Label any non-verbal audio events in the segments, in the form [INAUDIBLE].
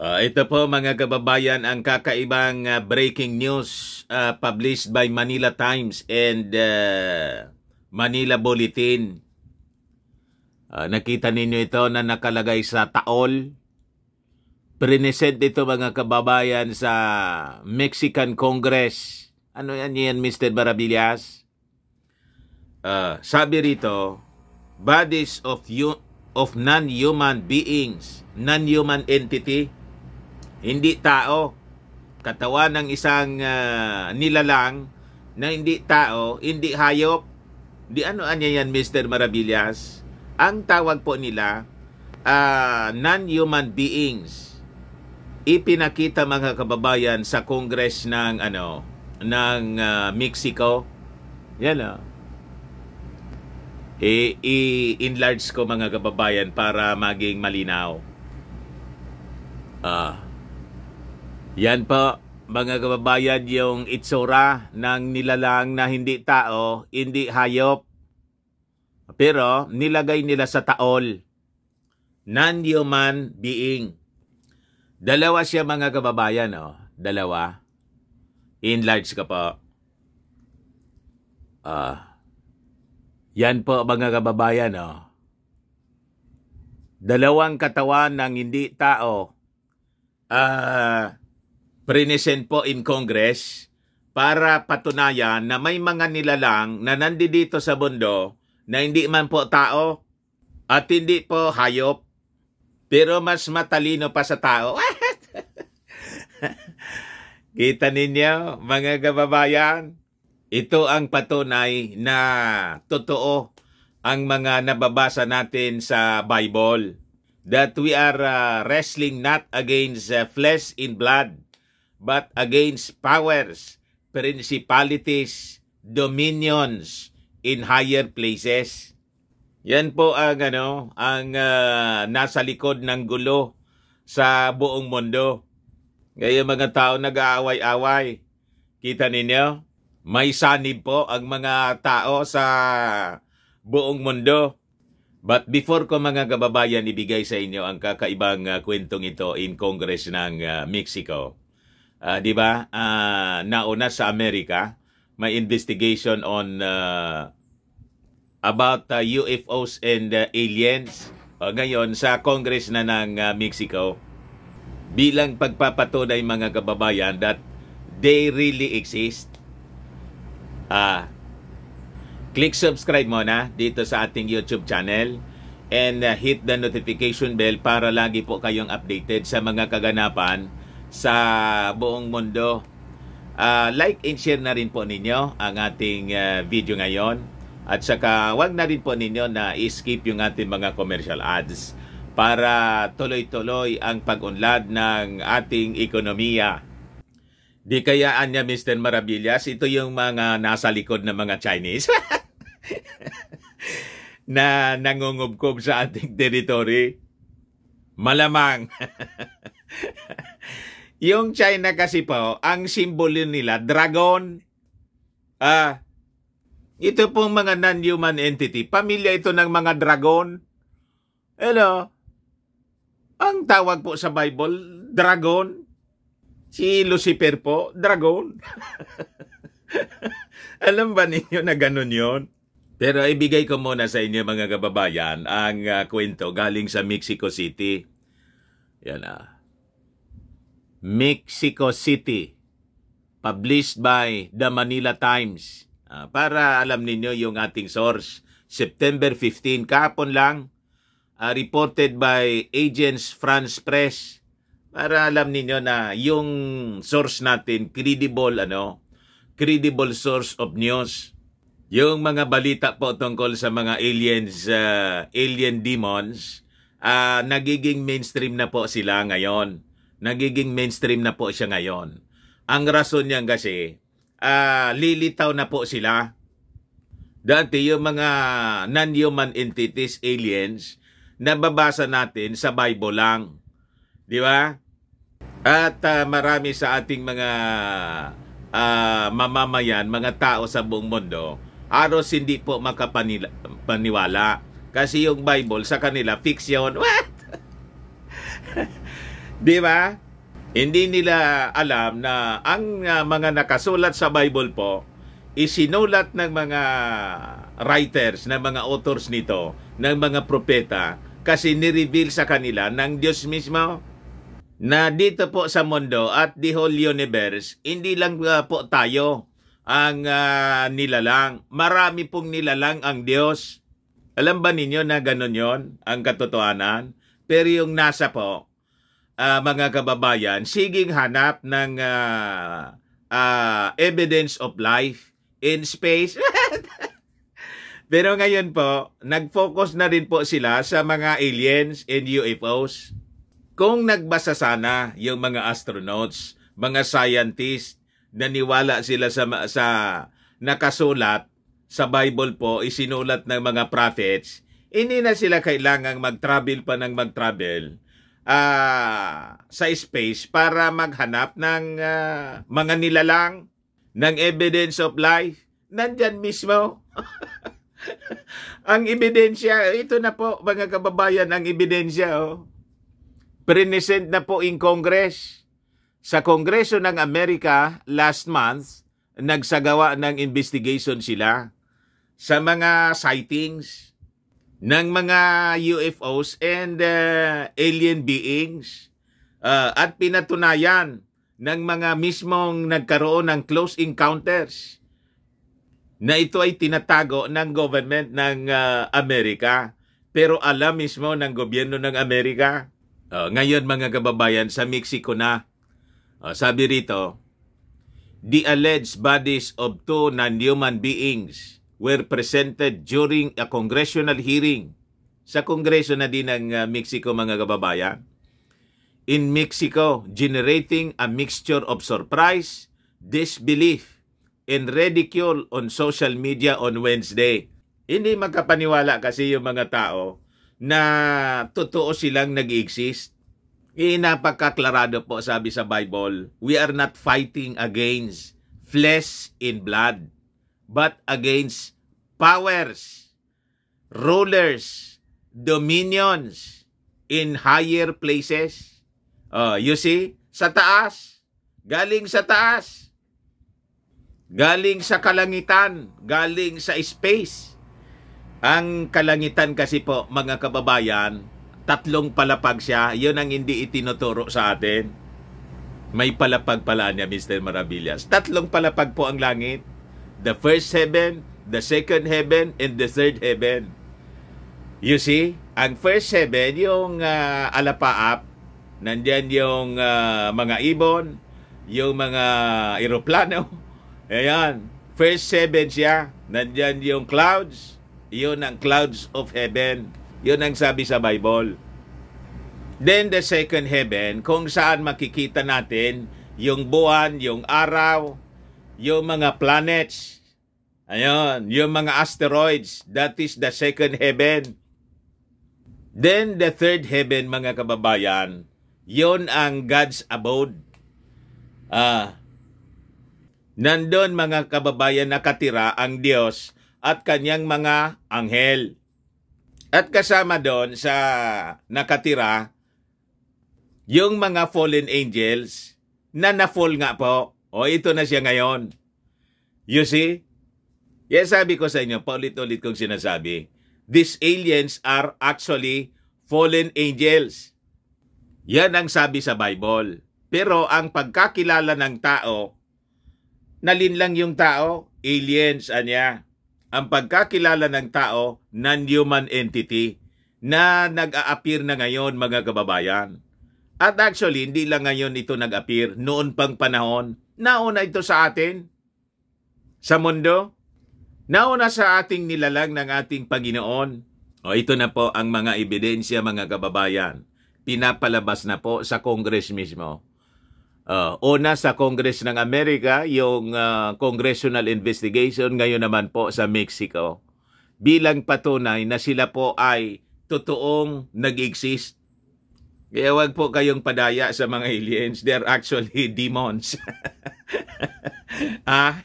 Uh, ito po mga kababayan ang kakaibang uh, breaking news uh, published by Manila Times and uh, Manila Bulletin. Uh, nakita ninyo ito na nakalagay sa taol. Prinesent ito mga kababayan sa Mexican Congress. Ano yan yan Mr. Barabillas? Uh, sabi rito, bodies of, of non-human beings, non-human entity, hindi tao. Katawan ng isang uh, nilalang na hindi tao, hindi hayop. Di ano anya yan, Mr. Marabillas? Ang tawag po nila, uh, non-human beings. Ipinakita mga kababayan sa Congress ng ano ng uh, Mexico. Yan oh. Uh, i-enlarge ko mga kababayan para maging malinaw. Ah. Uh, yan po, mga kababayan, yung itsura ng nilalang na hindi tao, hindi hayop. Pero nilagay nila sa taol. Non-human being. Dalawa siya mga kababayan, oh. Dalawa. Enlarge ka po. Ah. Uh, yan po mga kababayan, oh. Dalawang katawan ng hindi tao. Ah. Uh, prinisend po in Congress para patunayan na may mga nilalang na nandito sa bundo na hindi man po tao at hindi po hayop pero mas matalino pa sa tao. [LAUGHS] Kita ninyo mga kababayan, ito ang patunay na totoo ang mga nababasa natin sa Bible that we are uh, wrestling not against uh, flesh and blood but against powers, principalities, dominions in higher places. Yan po ang ano, ang uh, nasa likod ng gulo sa buong mundo. Ngayon mga tao nag-aaway-away. Kita ninyo? May sanib po ang mga tao sa buong mundo. But before ko mga kababayan ibigay sa inyo ang kakaibang uh, kwentong ito in Congress ng uh, Mexico, uh, 'di ba? Uh, nauna sa Amerika, may investigation on uh, about uh, UFOs and uh, aliens. Uh, ngayon sa Congress na ng uh, Mexico bilang pagpapatunay mga kababayan that they really exist. Ah, uh, click subscribe mo na dito sa ating YouTube channel and uh, hit the notification bell para lagi po kayong updated sa mga kaganapan sa buong mundo. Uh, like and share na rin po ninyo ang ating uh, video ngayon. At saka wag na rin po ninyo na skip yung ating mga commercial ads para tuloy-tuloy ang pag-unlad ng ating ekonomiya. Di kayaan niya Mr. Marabillas, ito yung mga nasa likod ng mga Chinese [LAUGHS] na nangungubkob sa ating territory. Malamang. [LAUGHS] Yung China kasi po, ang simbolo nila, dragon. Ah, ito pong mga non-human entity. Pamilya ito ng mga dragon. Hello? Ang tawag po sa Bible, dragon. Si Lucifer po, dragon. [LAUGHS] Alam ba ninyo na ganun yon? Pero ibigay ko muna sa inyo mga kababayan ang uh, kwento galing sa Mexico City. Yan ah. Uh, Mexico City, published by the Manila Times. Uh, para alam ninyo yung ating source, September 15, kapon lang, uh, reported by Agents France Press. Para alam ninyo na yung source natin, credible, ano, credible source of news. Yung mga balita po tungkol sa mga aliens, uh, alien demons, uh, nagiging mainstream na po sila ngayon nagiging mainstream na po siya ngayon. Ang rason niyan kasi, uh, lilitaw na po sila. Dati yung mga non-human entities, aliens, nababasa natin sa Bible lang. Di ba? At uh, marami sa ating mga uh, mamamayan, mga tao sa buong mundo, aros hindi po makapaniwala. Kasi yung Bible sa kanila, fiction. [LAUGHS] What? Di ba? Hindi nila alam na ang ah, mga nakasulat sa Bible po isinulat ng mga writers, ng mga authors nito, ng mga propeta kasi ni-reveal sa kanila ng Diyos mismo na dito po sa mundo at the whole universe, hindi lang ah, po tayo ang uh, nilalang. Marami pong nilalang ang Diyos. Alam ba ninyo na ganun yon ang katotohanan? Pero yung nasa po, uh, mga kababayan, siging hanap ng uh, uh, evidence of life in space. [LAUGHS] Pero ngayon po, nag-focus na rin po sila sa mga aliens and UFOs. Kung nagbasa sana yung mga astronauts, mga scientists, naniwala sila sa, sa nakasulat sa Bible po, isinulat ng mga prophets, hindi na sila kailangang mag-travel pa ng mag-travel uh, sa space para maghanap ng uh, mga nilalang, ng evidence of life. Nandyan mismo. [LAUGHS] ang ebidensya, ito na po mga kababayan, ang ebidensya. Oh. Prinesent na po in Congress. Sa Kongreso ng Amerika last month, nagsagawa ng investigation sila sa mga sightings ng mga UFOs and uh, alien beings uh, at pinatunayan ng mga mismong nagkaroon ng close encounters na ito ay tinatago ng government ng uh, Amerika pero alam mismo ng gobyerno ng Amerika. Uh, ngayon mga kababayan sa Mexico na uh, sabi rito the alleged bodies of two non-human beings were presented during a congressional hearing sa Kongreso na din ng ah, Mexico mga kababayan. In Mexico, generating a mixture of surprise, disbelief, and ridicule on social media on Wednesday. Hindi magkapaniwala kasi yung mga tao na totoo silang nag-exist. E napakaklarado po sabi sa Bible, we are not fighting against flesh and blood but against powers, rulers, dominions in higher places. Uh, you see, sa taas, galing sa taas, galing sa kalangitan, galing sa space. Ang kalangitan kasi po, mga kababayan, tatlong palapag siya. Yun ang hindi itinuturo sa atin. May palapag pala niya, Mr. Maravillas. Tatlong palapag po ang langit the first heaven, the second heaven, and the third heaven. You see, ang first heaven, yung uh, alapaap, nandyan yung uh, mga ibon, yung mga aeroplano. [LAUGHS] Ayan, first heaven siya, nandyan yung clouds, yun ang clouds of heaven. Yun ang sabi sa Bible. Then the second heaven, kung saan makikita natin yung buwan, yung araw, yung mga planets. Ayun, yung mga asteroids, that is the second heaven. Then the third heaven, mga kababayan, yon ang God's abode. Ah, nandun mga kababayan nakatira ang Diyos at kanyang mga anghel. At kasama doon sa nakatira, yung mga fallen angels na na-fall nga po. O ito na siya ngayon. You see? Yes, sabi ko sa inyo, paulit-ulit kong sinasabi, these aliens are actually fallen angels. Yan ang sabi sa Bible. Pero ang pagkakilala ng tao, nalinlang yung tao, aliens, anya. Ang pagkakilala ng tao, non-human entity na nag-a-appear na ngayon mga kababayan. At actually, hindi lang ngayon ito nag-appear, noon pang panahon, nauna ito sa atin sa mundo? Nauna sa ating nilalang ng ating Panginoon. O ito na po ang mga ebidensya mga kababayan. Pinapalabas na po sa Congress mismo. Uh, una sa Congress ng Amerika, yung uh, Congressional Investigation, ngayon naman po sa Mexico. Bilang patunay na sila po ay totoong nag-exist. Kaya huwag po kayong padaya sa mga aliens. They're actually [LAUGHS] demons. [LAUGHS] ah,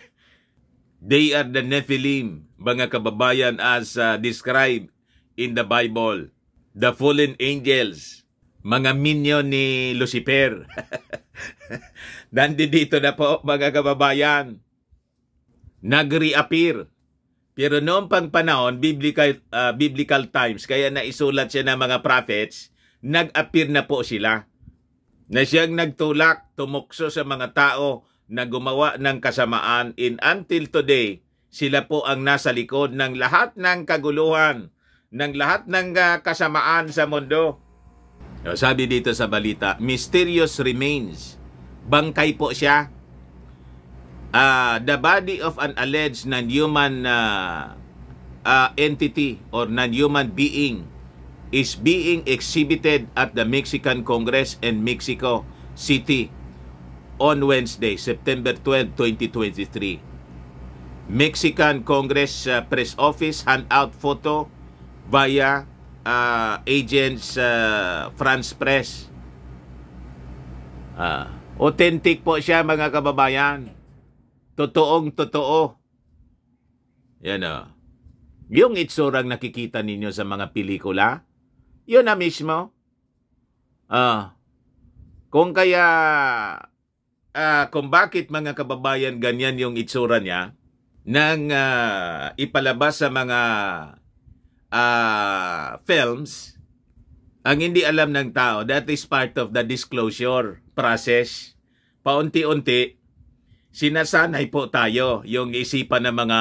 They are the Nephilim, mga kababayan, as uh, described in the Bible. The fallen angels, mga minion ni Lucifer. [LAUGHS] dito na po, mga kababayan. Nag-reappear. Pero noong pang panahon, biblical, uh, biblical times, kaya naisulat siya ng mga prophets, nag-appear na po sila. Na siyang nagtulak, tumukso sa mga tao, na gumawa ng kasamaan in until today, sila po ang nasa likod ng lahat ng kaguluhan, ng lahat ng ah, kasamaan sa mundo. Sabi dito sa balita, mysterious remains. Bangkay po siya. Uh, the body of an alleged non-human uh, uh, entity or non-human being is being exhibited at the Mexican Congress in Mexico City on Wednesday, September 12, 2023. Mexican Congress uh, Press Office handout photo via uh, agents uh, France Press. Uh, authentic po siya mga kababayan. Totoong totoo. Yan o. Uh. Ah. Yung itsurang nakikita ninyo sa mga pelikula, yun na mismo. Ah. Uh, kung kaya uh, kung bakit mga kababayan ganyan yung itsura niya nang uh, ipalabas sa mga uh, films ang hindi alam ng tao that is part of the disclosure process paunti-unti sinasanay po tayo yung isipan ng mga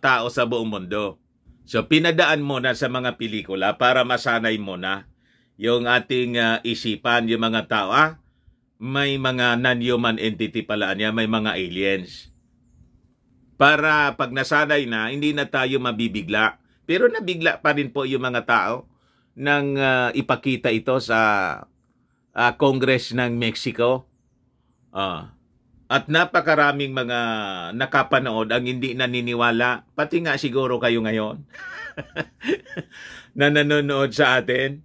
tao sa buong mundo so pinadaan mo na sa mga pelikula para masanay mo na yung ating uh, isipan yung mga tao ah may mga non-human entity pala niya, may mga aliens. Para pag nasanay na, hindi na tayo mabibigla. Pero nabigla pa rin po yung mga tao nang uh, ipakita ito sa uh, Congress ng Mexico. Uh, at napakaraming mga nakapanood ang hindi naniniwala. Pati nga siguro kayo ngayon [LAUGHS] na nanonood sa atin.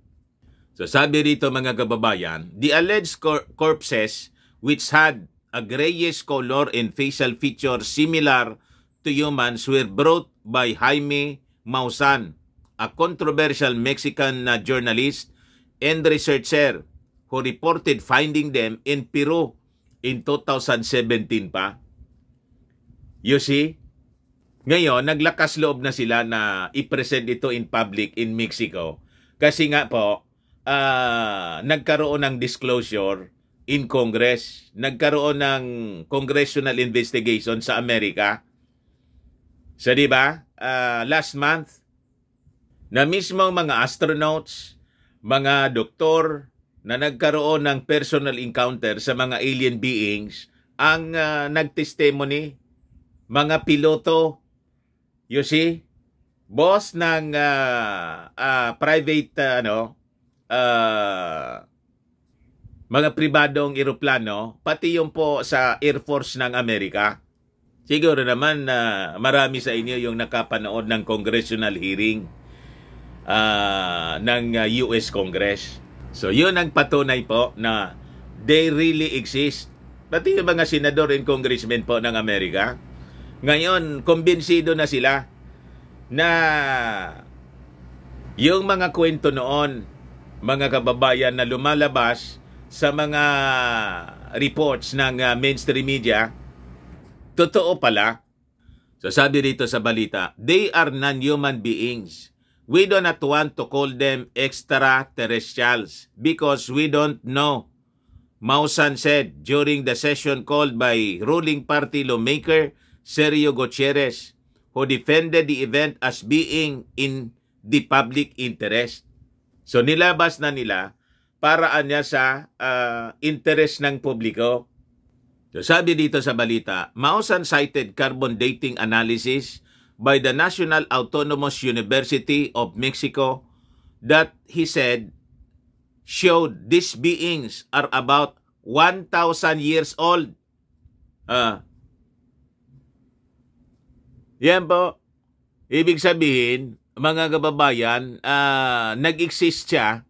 So sabi rito mga kababayan, the alleged cor- corpses which had a grayish color and facial features similar to humans were brought by Jaime Mausan, a controversial Mexican journalist and researcher who reported finding them in Peru in 2017 pa. You see? Ngayon, naglakas loob na sila na i-present ito in public in Mexico. Kasi nga po, uh, nagkaroon ng disclosure in Congress, nagkaroon ng congressional investigation sa Amerika. So, di ba? Uh, last month, na mismo mga astronauts, mga doktor na nagkaroon ng personal encounter sa mga alien beings ang uh, nagtestimony, mga piloto, you see, boss ng uh, uh, private uh, ano, uh, mga pribadong eroplano, pati yung po sa Air Force ng Amerika. Siguro naman na uh, marami sa inyo yung nakapanood ng congressional hearing uh, ng uh, US Congress. So yun ang patunay po na they really exist. Pati yung mga senador and congressmen po ng Amerika. Ngayon, kumbinsido na sila na yung mga kwento noon mga kababayan na lumalabas sa mga reports ng uh, mainstream media, totoo pala. So sabi rito sa balita, they are non-human beings. We do not want to call them extraterrestrials because we don't know. Mausan said during the session called by ruling party lawmaker Sergio Gutierrez, who defended the event as being in the public interest. So nilabas na nila paraan niya sa uh, interest ng publiko. So, sabi dito sa balita, Mausan cited carbon dating analysis by the National Autonomous University of Mexico that he said showed these beings are about 1,000 years old. Uh, yan po. Ibig sabihin, mga kababayan, uh, nag-exist siya,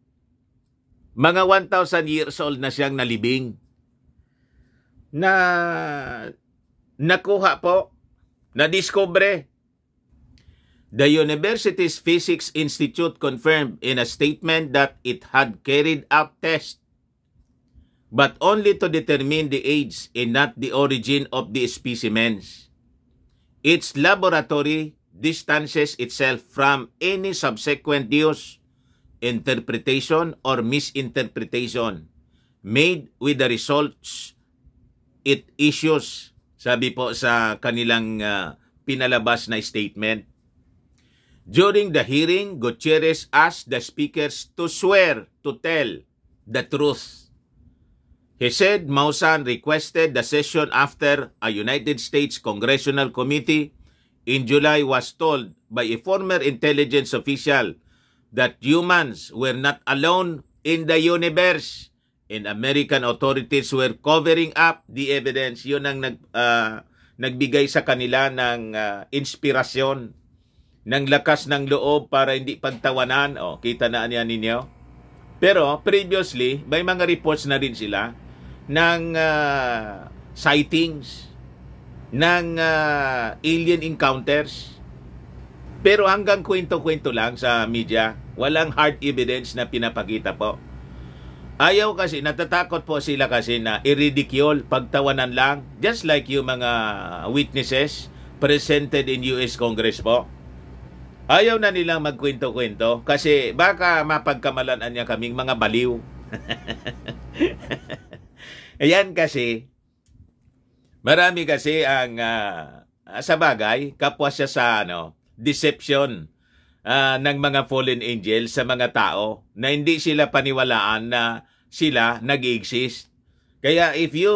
mga 1,000 years old na siyang nalibing. Na nakuha po, na-discover. The university's Physics Institute confirmed in a statement that it had carried out tests, but only to determine the age and not the origin of the specimens. Its laboratory distances itself from any subsequent use, interpretation, or misinterpretation made with the results it issues, sabi po sa kanilang uh, pinalabas na statement. During the hearing, Gutierrez asked the speakers to swear to tell the truth. He said Mausan requested the session after a United States Congressional Committee in July was told by a former intelligence official that humans were not alone in the universe and American authorities were covering up the evidence. Yun ang nag, uh, nagbigay sa kanila ng uh, inspirasyon, ng lakas ng loob para hindi pagtawanan. O, oh, kita na niya ninyo. Pero previously, may mga reports na rin sila ng uh, sightings ng uh, alien encounters. Pero hanggang kwento-kwento lang sa media, walang hard evidence na pinapakita po. Ayaw kasi, natatakot po sila kasi na i-ridicule, pagtawanan lang, just like yung mga witnesses presented in US Congress po. Ayaw na nilang magkwento-kwento kasi baka mapagkamalanan niya kaming mga baliw. [LAUGHS] Ayan kasi, Marami kasi ang uh, sa bagay kapwa siya sa ano, deception uh, ng mga fallen angels sa mga tao na hindi sila paniwalaan na sila nag-exist. Kaya if you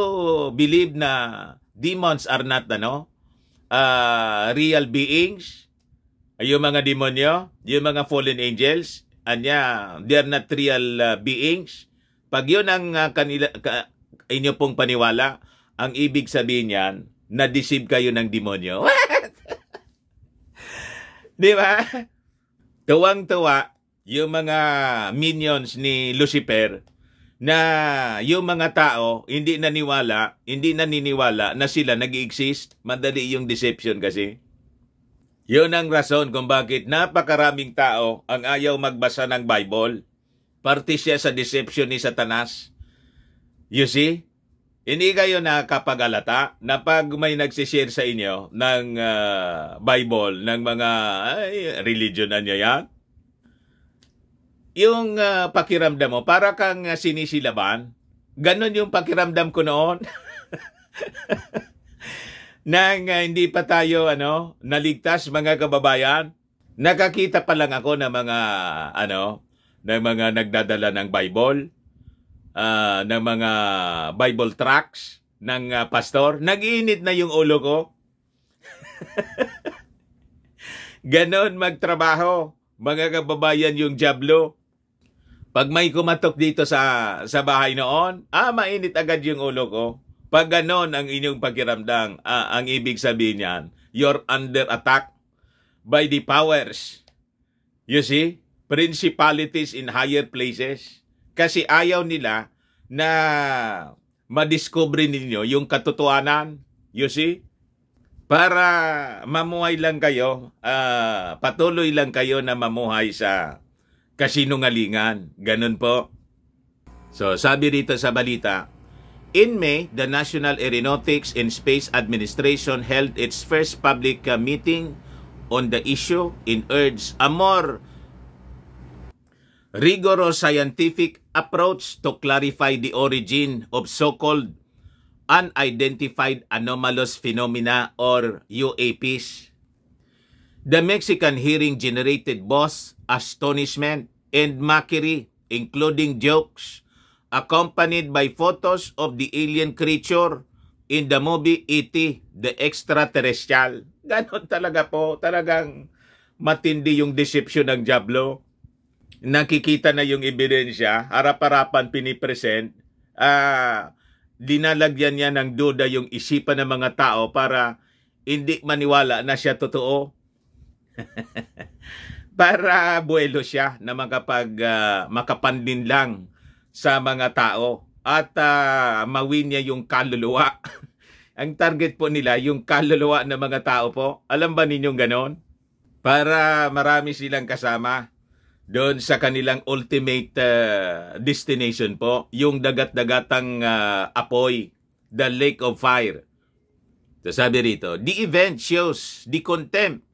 believe na demons are not ano, uh, real beings, yung mga demonyo, yung mga fallen angels, anya, they're not real uh, beings. Pag yun ang uh, kanila, ka, inyo pong paniwala, ang ibig sabihin yan, na-deceive kayo ng demonyo. [LAUGHS] What? Di ba? Tuwang-tuwa yung mga minions ni Lucifer na yung mga tao hindi naniwala, hindi naniniwala na sila nag-exist. Madali yung deception kasi. Yun ang rason kung bakit napakaraming tao ang ayaw magbasa ng Bible. Parte siya sa deception ni Satanas. You see? Hindi kayo nakapag na pag may nagsishare sa inyo ng uh, Bible, ng mga ay, religion na niya yan, yung uh, pakiramdam mo, para kang ah, sinisilaban, ganun yung pakiramdam ko noon. [LAUGHS] Nang uh, hindi pa tayo ano, naligtas mga kababayan, nakakita pa lang ako ng mga ano, ng mga nagdadala ng Bible uh, ng mga Bible tracks ng uh, pastor. Nag-iinit na yung ulo ko. [LAUGHS] Ganon magtrabaho, mga kababayan yung jablo. Pag may kumatok dito sa, sa bahay noon, ah, mainit agad yung ulo ko. Pag ganon ang inyong pakiramdam, ah, ang ibig sabihin niyan, you're under attack by the powers. You see? Principalities in higher places. Kasi ayaw nila na madiscover ninyo yung katotohanan. You see? Para mamuhay lang kayo, uh, patuloy lang kayo na mamuhay sa kasinungalingan. Ganun po. So sabi rito sa balita, In May, the National Aeronautics and Space Administration held its first public ah, meeting on the issue in urge a more rigorous scientific approach to clarify the origin of so-called unidentified anomalous phenomena or UAPs. The Mexican hearing generated both astonishment and mockery, including jokes, accompanied by photos of the alien creature in the movie E.T., The Extraterrestrial. Ganon talaga po, talagang matindi yung deception ng Diablo nakikita na yung ebidensya, harap-harapan pinipresent, uh, dinalagyan niya ng duda yung isipan ng mga tao para hindi maniwala na siya totoo. [LAUGHS] para buelo siya na makapag, uh, ah, makapandin lang sa mga tao at uh, ah, mawin niya yung kaluluwa. [LAUGHS] Ang target po nila, yung kaluluwa ng mga tao po. Alam ba ninyong ganon? Para marami silang kasama doon sa kanilang ultimate uh, destination po, yung dagat-dagatang uh, apoy, the lake of fire. So sabi rito, the event shows the contempt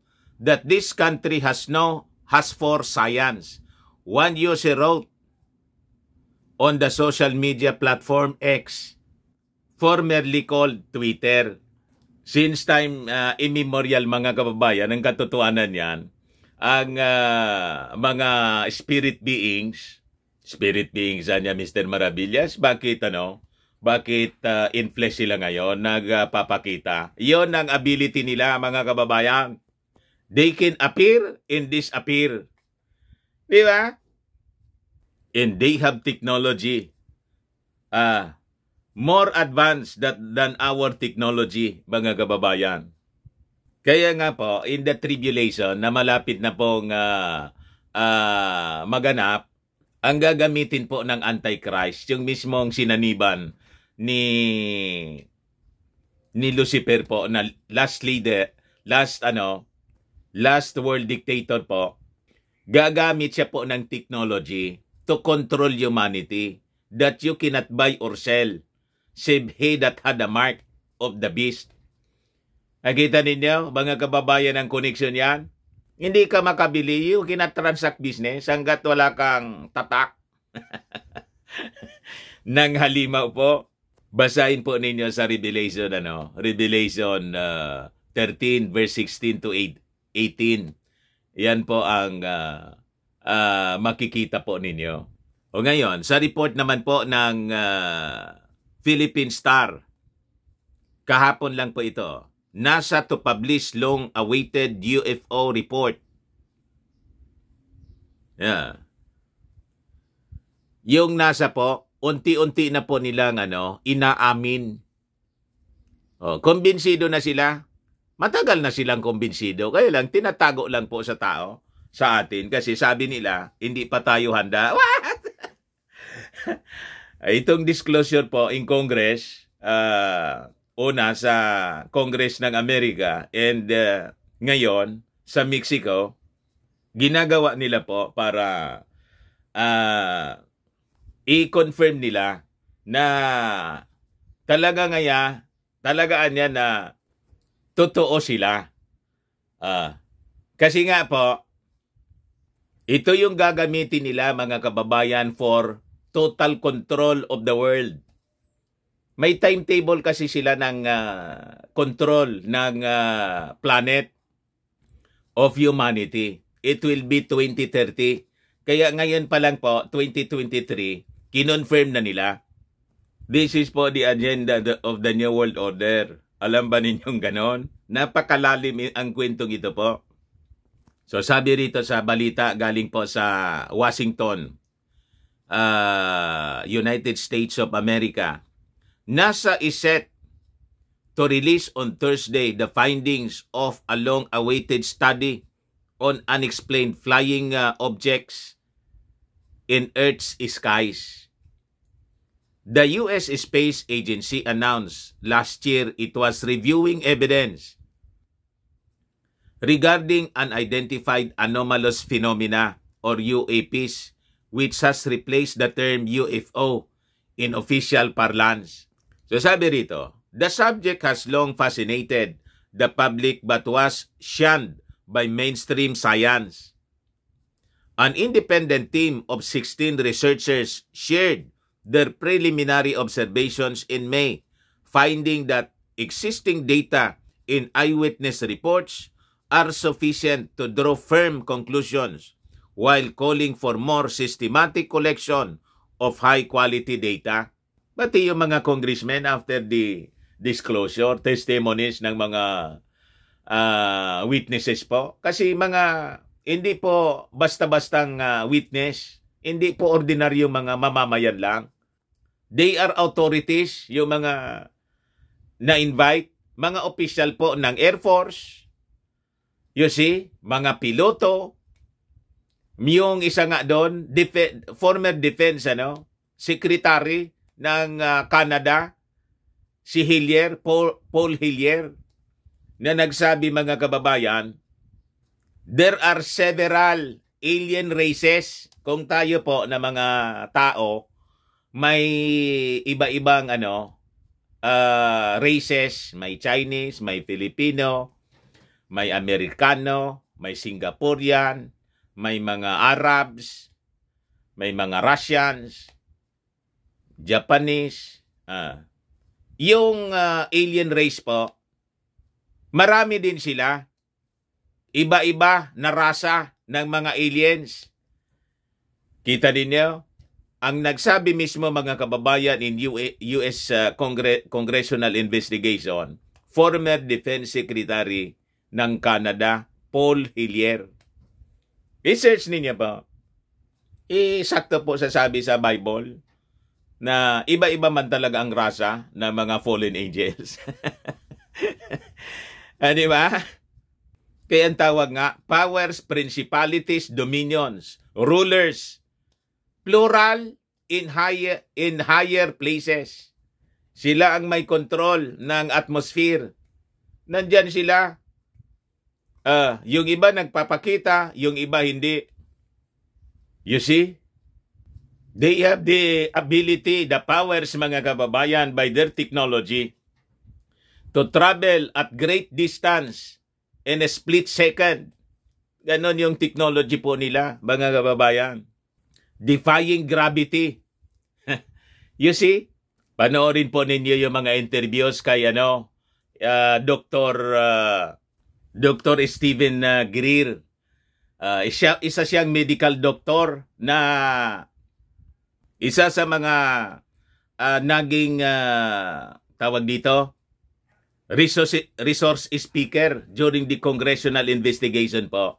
that this country has no has for science. One user wrote on the social media platform X, formerly called Twitter. Since time uh, immemorial mga kababayan, ang katotohanan yan, ang uh, mga spirit beings, spirit beings ah, niya Mr. Maravillas, bakit ano? Bakit uh, in flesh sila ngayon nagpapakita? Uh, Yon ang ability nila mga kababayan. They can appear and disappear. Di ba? And they have technology. uh, more advanced that, than our technology, mga kababayan. Kaya nga po, in the tribulation na malapit na pong uh, uh, maganap, ang gagamitin po ng Antichrist, yung mismong sinaniban ni ni Lucifer po na last leader, last ano, last world dictator po, gagamit siya po ng technology to control humanity that you cannot buy or sell save he that had the mark of the beast Nakita ninyo, mga kababayan, ang connection yan? Hindi ka makabili, you kinatransact business hanggat wala kang tatak. [LAUGHS] Nang halimaw po, basahin po ninyo sa Revelation, ano, Revelation uh, 13 verse 16 to 18. Yan po ang uh, uh, makikita po ninyo. O ngayon, sa report naman po ng uh, Philippine Star, kahapon lang po ito, NASA to publish long-awaited UFO report. Yeah. Yung NASA po, unti-unti na po nilang ano, inaamin. Oh, kumbinsido na sila. Matagal na silang kumbinsido. Kaya lang, tinatago lang po sa tao, sa atin. Kasi sabi nila, hindi pa tayo handa. [LAUGHS] What? Itong disclosure po in Congress, uh, una sa Congress ng Amerika and uh, ngayon sa Mexico ginagawa nila po para uh, i-confirm nila na talaga ngaya talagaan niya na totoo sila uh, kasi nga po ito yung gagamitin nila mga kababayan for total control of the world may timetable kasi sila ng uh, control ng uh, planet of humanity. It will be 2030. Kaya ngayon pa lang po, 2023, kinonfirm na nila. This is po the agenda of the New World Order. Alam ba ninyong ganon? Napakalalim ang kwentong ito po. So sabi rito sa balita galing po sa Washington, uh, United States of America, NASA is set to release on Thursday the findings of a long-awaited study on unexplained flying uh, objects in Earth's skies. The U.S. Space Agency announced last year it was reviewing evidence regarding unidentified anomalous phenomena or UAPs which has replaced the term UFO in official parlance. So sabi rito, the subject has long fascinated the public but was shunned by mainstream science. An independent team of 16 researchers shared their preliminary observations in May, finding that existing data in eyewitness reports are sufficient to draw firm conclusions while calling for more systematic collection of high-quality data. Pati yung mga congressmen after the disclosure, testimonies ng mga uh, witnesses po. Kasi mga, hindi po basta-bastang uh, witness, hindi po ordinaryong mga mamamayan lang. They are authorities, yung mga na-invite, mga official po ng Air Force, you see, mga piloto, yung isa nga doon, def- former defense, ano, secretary, ng uh, Canada, si Hillier, Paul, Paul Hillier, na nagsabi mga kababayan, there are several alien races kung tayo po na mga tao may iba-ibang ano uh, races, may Chinese, may Filipino, may Amerikano, may Singaporean, may mga Arabs, may mga Russians, Japanese. Ah. Yung uh, alien race po, marami din sila. Iba-iba na rasa ng mga aliens. Kita din niyo? Ang nagsabi mismo mga kababayan in US uh, ah, Congre- Congressional Investigation, former Defense Secretary ng Canada, Paul Hillier. Research niya po. Eh, sakto po sa sabi sa Bible na iba-iba man talaga ang rasa ng mga fallen angels. [LAUGHS] ah, di ba? Kaya ang tawag nga, powers, principalities, dominions, rulers, plural in higher, in higher places. Sila ang may control ng atmosphere. Nandyan sila. Uh, yung iba nagpapakita, yung iba hindi. You see? They have the ability, the powers mga kababayan by their technology to travel at great distance in a split second. Ganon yung technology po nila mga kababayan. Defying gravity. [LAUGHS] you see? Panoorin po ninyo yung mga interviews kay ano, uh, ah, Dr. Uh, ah, Dr. Stephen uh, ah, Greer. Uh, isa, isa siyang medical doctor na isa sa mga uh, naging uh, tawag dito resource, resource speaker during the congressional investigation po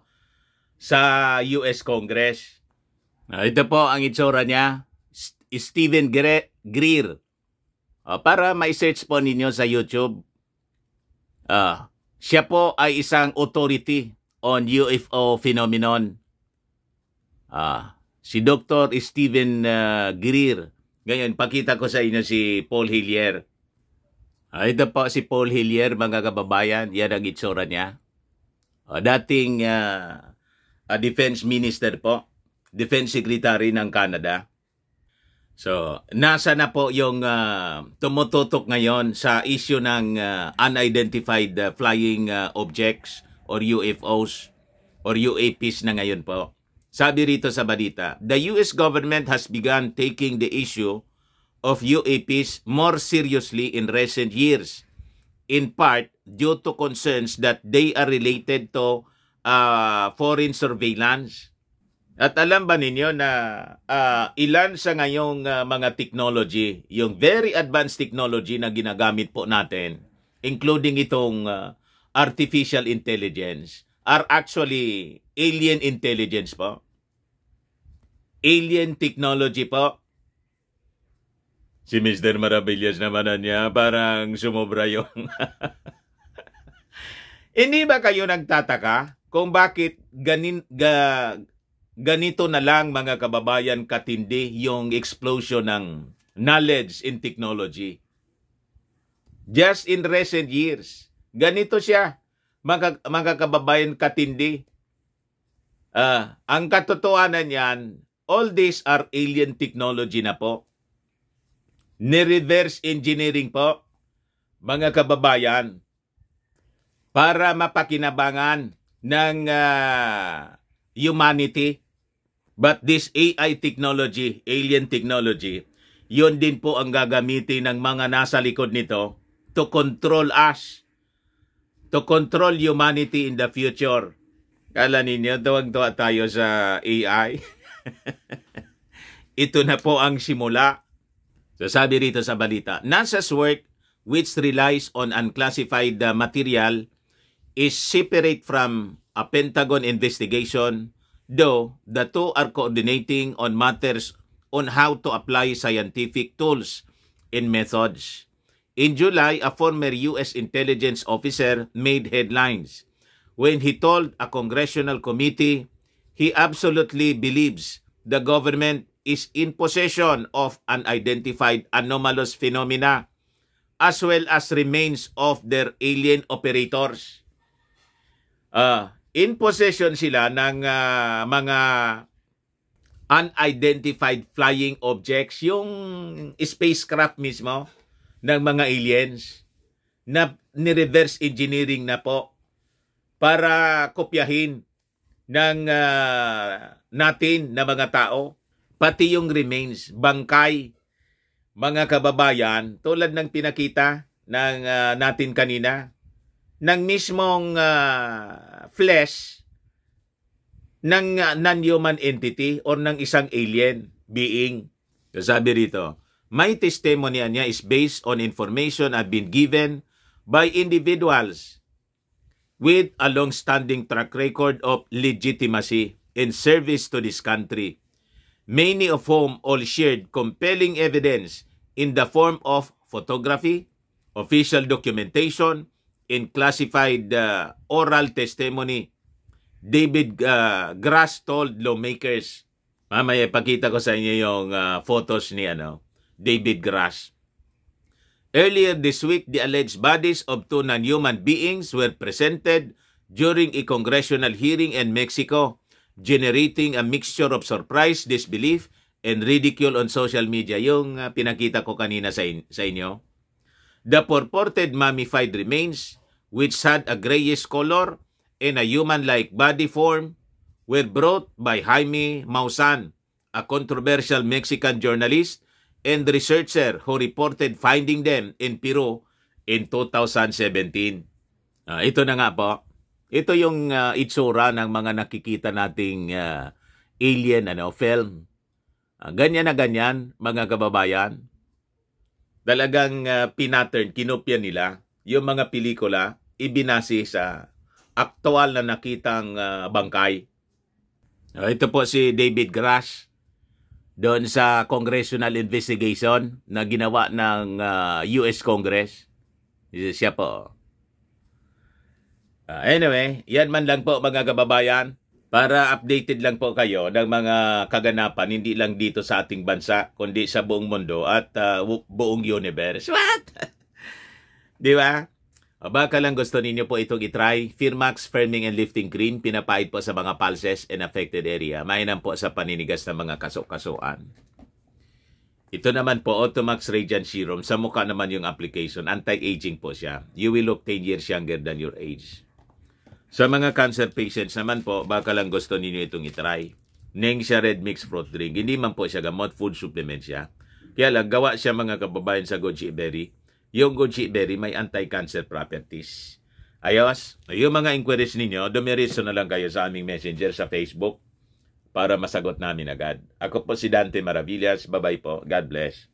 sa US Congress. Uh, ito po ang itsura niya, Stephen Gre Greer. Uh, para ma-search po ninyo sa YouTube, uh, siya po ay isang authority on UFO phenomenon. Ah, si Dr. Steven uh, Greer. Ngayon, pakita ko sa inyo si Paul Hillier. Uh, ito po si Paul Hillier, mga kababayan. Yan ang itsura niya. Uh, dating uh, uh, defense minister po. Defense Secretary ng Canada. So, nasa na po yung uh, tumututok ngayon sa issue ng uh, unidentified uh, flying uh, objects or UFOs or UAPs na ngayon po. Sabi rito sa balita, the US government has begun taking the issue of UAPs more seriously in recent years, in part due to concerns that they are related to uh, foreign surveillance. At alam ba ninyo na uh, ilan sa ngayong uh, mga technology, yung very advanced technology na ginagamit po natin, including itong uh, artificial intelligence, are actually alien intelligence po. Alien technology po. Si Mr. Maravillas naman na niya parang sumobra yung... [LAUGHS] Hindi ba kayo nagtataka kung bakit ganin, ga, ganito na lang mga kababayan katindi yung explosion ng knowledge in technology? Just in recent years, ganito siya mga, mga kababayan katindi. Uh, ang katotohanan yan, all these are alien technology na po. Ni-reverse engineering po, mga kababayan, para mapakinabangan ng uh, humanity. But this AI technology, alien technology, yon din po ang gagamitin ng mga nasa likod nito to control us to control humanity in the future. Kala ninyo, duwag-duwa tayo sa AI. [LAUGHS] Ito na po ang simula. So sabi rito sa balita, NASA's work which relies on unclassified uh, material is separate from a Pentagon investigation though the two are coordinating on matters on how to apply scientific tools and methods. In July, a former U.S. intelligence officer made headlines when he told a congressional committee he absolutely believes the government is in possession of unidentified anomalous phenomena as well as remains of their alien operators. Uh, in possession sila ng uh, mga unidentified flying objects, yung spacecraft mismo ng mga aliens na ni-reverse engineering na po para kopyahin ng uh, natin na mga tao, pati yung remains, bangkay, mga kababayan, tulad ng pinakita ng uh, natin kanina, ng mismong uh, flesh ng uh, non-human entity or ng isang alien being. Sabi rito, My testimony niya is based on information I've been given by individuals with a long-standing track record of legitimacy in service to this country, many of whom all shared compelling evidence in the form of photography, official documentation, and classified uh, oral testimony. David uh, Grass told lawmakers, mamaya ipakita ko sa inyo yung uh, photos ni ano, David Grass. Earlier this week, the alleged bodies of two non-human beings were presented during a congressional hearing in Mexico, generating a mixture of surprise, disbelief, and ridicule on social media. Yung uh, pinakita ko kanina sa, in- sa inyo. The purported mummified remains, which had a grayish color and a human-like body form, were brought by Jaime Maussan, a controversial Mexican journalist and researcher who reported finding them in Peru in 2017. Uh, ah, ito na nga po. Ito yung uh, itsura ng mga nakikita nating uh, alien ano, film. Uh, ganyan na ganyan, mga kababayan. Dalagang uh, pinattern, kinopya nila yung mga pelikula ibinase sa aktual na nakitang uh, bangkay. Uh, ito po si David Grash doon sa congressional investigation na ginawa ng uh, ah, US Congress. Siya po. Uh, anyway, yan man lang po mga kababayan. Para updated lang po kayo ng mga kaganapan, hindi lang dito sa ating bansa, kundi sa buong mundo at uh, buong universe. [LAUGHS] What? [LAUGHS] Di ba? Baka lang gusto ninyo po itong itry. Firmax Firming and Lifting Cream, pinapahid po sa mga pulses and affected area. Mahinan po sa paninigas ng mga kaso-kasuan. Ito naman po, Automax Radiant Serum. Sa mukha naman yung application. Anti-aging po siya. You will look 10 years younger than your age. Sa mga cancer patients naman po, baka lang gusto ninyo itong itry. Nengsia Red Mix Fruit Drink. Hindi man po siya gamot, food supplement siya. Kaya lang, gawa siya mga kababayan sa goji berry yung goji berry may anti-cancer properties. Ayos, yung mga inquiries ninyo, dumiriso na lang kayo sa aming messenger sa Facebook para masagot namin agad. Ako po si Dante Maravillas. Bye-bye po. God bless.